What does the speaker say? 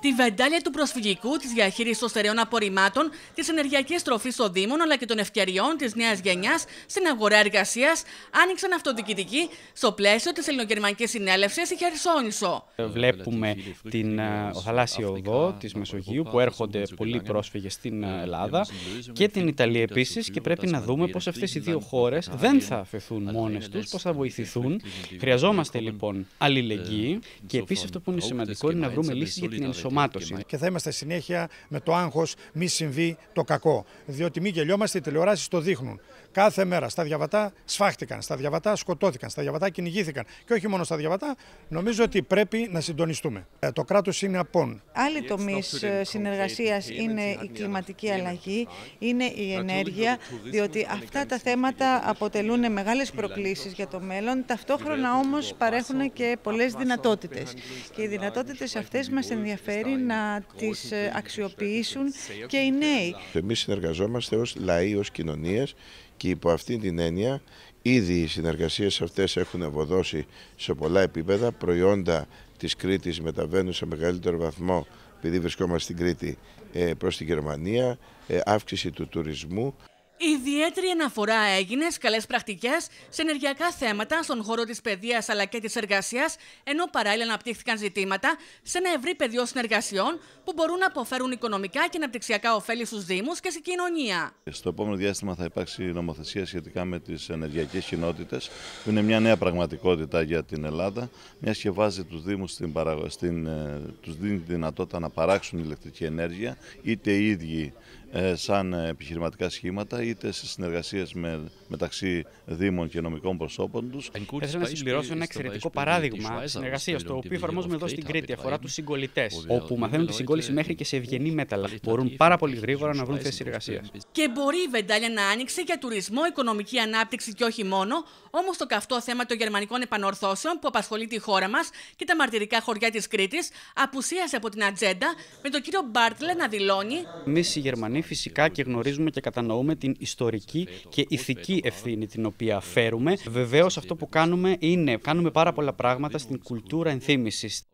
τη βεντάλια του προσφυγικού, της διαχείρισης των στερεών απορριμμάτων, της ενεργειακής τροφής των Δήμων αλλά και των ευκαιριών της νέας γενιάς στην αγορά εργασίας, άνοιξαν αυτοδιοικητικοί στο πλαίσιο της Ελληνογερμανική Συνέλευσης η Χερσόνησο. Βλέπουμε την ε, θαλάσσιο θαλάσσια οδό της Μεσογείου που έρχονται πολλοί πρόσφυγες στην ε, Ελλάδα και την Ιταλία επίσης και πρέπει να δούμε πώς αυτές οι δύο χώρες δεν θα αφαιθούν μόνες τους, πώς θα βοηθηθούν. Χρειαζόμαστε λοιπόν αλληλεγγύη και επίσης αυτό που είναι σημαντικό είναι να βρούμε λύσει για την ενσωμάτωση. Και θα είμαστε συνέχεια με το άγχος μη συμβεί το κακό. Διότι μην γελιόμαστε, οι τηλεοράσεις το δείχνουν. Κάθε μέρα στα διαβατά σφάχτηκαν, στα διαβατά σκοτώθηκαν, στα διαβατά κυνηγήθηκαν. Και όχι μόνο στα διαβατά, νομίζω ότι πρέπει να συντονιστούμε. Ε, το κράτος είναι απόν. Άλλοι τομεί συνεργασίας είναι η κλιματική αλλαγή, είναι η ενέργεια, διότι αυτά τα θέματα αποτελούν μεγάλε προκλήσει για το μέλλον. Ταυτόχρονα όμω παρέχουν και πολλές δυνατότητε. Και οι δυνατότητε αυτέ μα ενδιαφέρουν να τις ε, αξιοποιήσουν και οι νέοι. Εμείς συνεργαζόμαστε ως λαοί, ως κοινωνίες και υπό αυτήν την έννοια ήδη οι συνεργασίες αυτές έχουν ευωδώσει σε πολλά επίπεδα. Προϊόντα της Κρήτης μεταβαίνουν σε μεγαλύτερο βαθμό επειδή βρισκόμαστε στην Κρήτη ε, προς τη Γερμανία, ε, αύξηση του τουρισμού. Ιδιαίτερη αναφορά έγινες στι καλές πρακτικές σε ενεργειακά θέματα στον χώρο της παιδείας αλλά και της εργασίας, ενώ παράλληλα αναπτύχθηκαν ζητήματα σε ένα ευρύ πεδίο συνεργασιών που μπορούν να αποφέρουν οικονομικά και αναπτυξιακά ωφέλη στους Δήμους και στην κοινωνία. Στο επόμενο διάστημα θα υπάρξει νομοθεσία σχετικά με τις ενεργειακές κοινότητες, που είναι μια νέα πραγματικότητα για την Ελλάδα, μιας και βάζει τους Δήμους στην, παραγωγή, ε, τους δίνει δυνατότητα να παράξουν ηλεκτρική ενέργεια, είτε οι ίδιοι ε, σαν ε, επιχειρηματικά σχήματα, είτε σε συνεργασίες μεταξύ Δήμων και νομικών προσώπων τους. Θέλω να συμπληρώσω ένα εξαιρετικό παράδειγμα συνεργασίας, το οποίο εφαρμόζουμε εδώ στην Κρήτη. Αφορά τους συγκολητέ, όπου μαθαίνουν τη συγκόληση μέχρι και σε ευγενή μέταλλα. Μπορούν πάρα πολύ γρήγορα να βρουν θέσει εργασία. Και μπορεί η Βεντάλια να άνοιξε για τουρισμό, οικονομική ανάπτυξη και όχι μόνο, όμως το καυτό θέμα των γερμανικών επανορθώσεων που απασχολεί τη χώρα μας και τα μαρτυρικά χωριά της Κρήτης απουσίασε από την ατζέντα με τον κύριο Μπάρτλε να δηλώνει. Εμείς οι Γερμανοί ευθύνη φυσικά και γνωρίζουμε και κατανοούμε την ιστορική και ηθική ευθύνη την οποία φέρουμε. Βεβαίως, αυτό που κάνουμε είναι, κάνουμε πάρα πολλά πράγματα στην κουλτούρα ενθύμησης.